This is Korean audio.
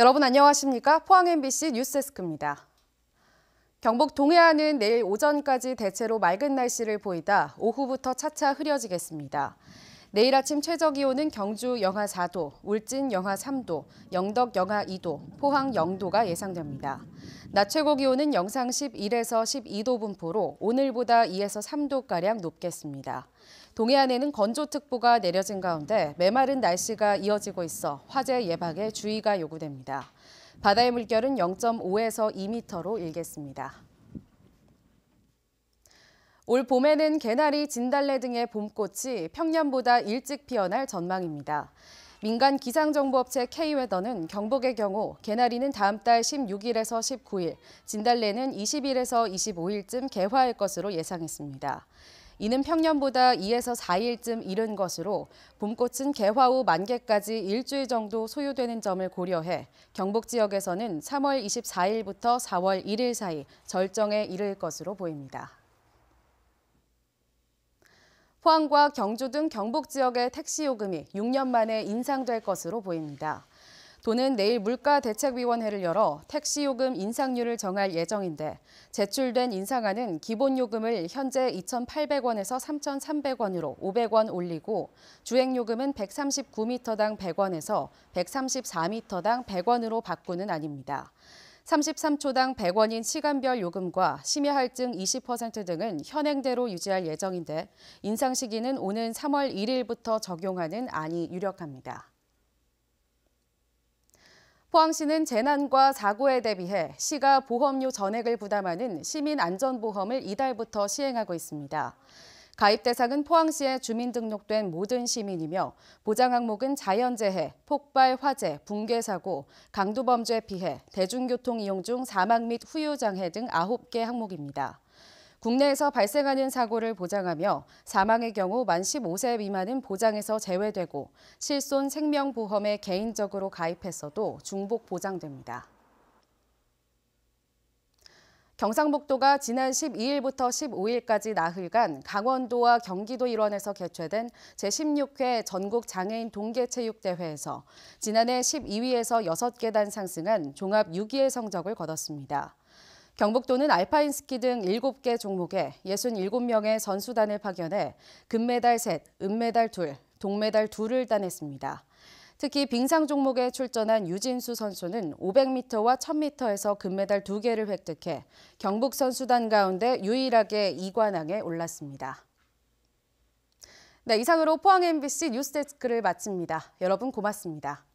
여러분 안녕하십니까? 포항 MBC 뉴스데스크입니다. 경북 동해안은 내일 오전까지 대체로 맑은 날씨를 보이다 오후부터 차차 흐려지겠습니다. 내일 아침 최저 기온은 경주 영하 4도, 울진 영하 3도, 영덕 영하 2도, 포항 0도가 예상됩니다. 낮 최고 기온은 영상 11에서 12도 분포로 오늘보다 2에서 3도가량 높겠습니다. 동해안에는 건조특보가 내려진 가운데 메마른 날씨가 이어지고 있어 화재 예방에 주의가 요구됩니다. 바다의 물결은 0.5에서 2m로 일겠습니다. 올 봄에는 개나리, 진달래 등의 봄꽃이 평년보다 일찍 피어날 전망입니다. 민간 기상정보업체 K웨더는 경북의 경우 개나리는 다음 달 16일에서 19일, 진달래는 20일에서 25일쯤 개화할 것으로 예상했습니다. 이는 평년보다 2에서 4일쯤 이른 것으로 봄꽃은 개화 후 만개까지 일주일 정도 소요되는 점을 고려해 경북 지역에서는 3월 24일부터 4월 1일 사이 절정에 이를 것으로 보입니다. 포항과 경주 등 경북 지역의 택시 요금이 6년 만에 인상될 것으로 보입니다. 도는 내일 물가대책위원회를 열어 택시요금 인상률을 정할 예정인데 제출된 인상안은 기본요금을 현재 2,800원에서 3,300원으로 500원 올리고 주행요금은 139m당 100원에서 134m당 100원으로 바꾸는 안입니다. 33초당 100원인 시간별 요금과 심야 할증 20% 등은 현행대로 유지할 예정인데 인상 시기는 오는 3월 1일부터 적용하는 안이 유력합니다. 포항시는 재난과 사고에 대비해 시가 보험료 전액을 부담하는 시민안전보험을 이달부터 시행하고 있습니다. 가입 대상은 포항시에 주민등록된 모든 시민이며 보장 항목은 자연재해, 폭발, 화재, 붕괴 사고, 강도 범죄 피해, 대중교통 이용 중 사망 및 후유 장해 등 9개 항목입니다. 국내에서 발생하는 사고를 보장하며 사망의 경우 만 15세 미만은 보장에서 제외되고 실손 생명보험에 개인적으로 가입했어도 중복 보장됩니다. 경상북도가 지난 12일부터 15일까지 나흘간 강원도와 경기도 일원에서 개최된 제16회 전국 장애인 동계체육대회에서 지난해 12위에서 6계단 상승한 종합 6위의 성적을 거뒀습니다. 경북도는 알파인 스키 등 7개 종목에 67명의 선수단을 파견해 금메달 3, 은메달 2, 동메달 2를 따냈습니다. 특히 빙상 종목에 출전한 유진수 선수는 500m와 1000m에서 금메달 2개를 획득해 경북 선수단 가운데 유일하게 2관왕에 올랐습니다. 네, 이상으로 포항 MBC 뉴스데스크를 마칩니다. 여러분 고맙습니다.